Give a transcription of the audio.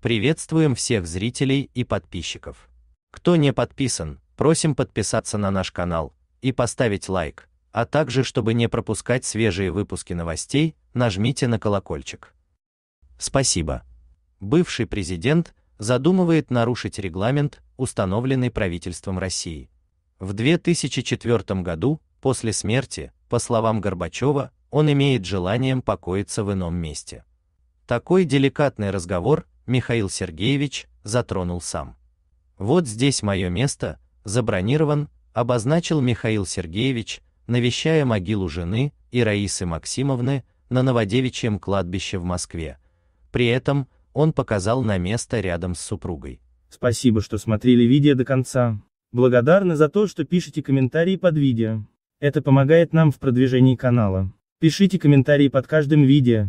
Приветствуем всех зрителей и подписчиков. Кто не подписан, просим подписаться на наш канал и поставить лайк, а также, чтобы не пропускать свежие выпуски новостей, нажмите на колокольчик. Спасибо. Бывший президент задумывает нарушить регламент, установленный правительством России. В 2004 году, после смерти, по словам Горбачева, он имеет желанием покоиться в ином месте. Такой деликатный разговор Михаил Сергеевич затронул сам. Вот здесь мое место, забронирован, обозначил Михаил Сергеевич, навещая могилу жены и Раисы Максимовны на Новодевичьем кладбище в Москве. При этом он показал на место рядом с супругой. Спасибо, что смотрели видео до конца. Благодарны за то, что пишете комментарии под видео. Это помогает нам в продвижении канала. Пишите комментарии под каждым видео.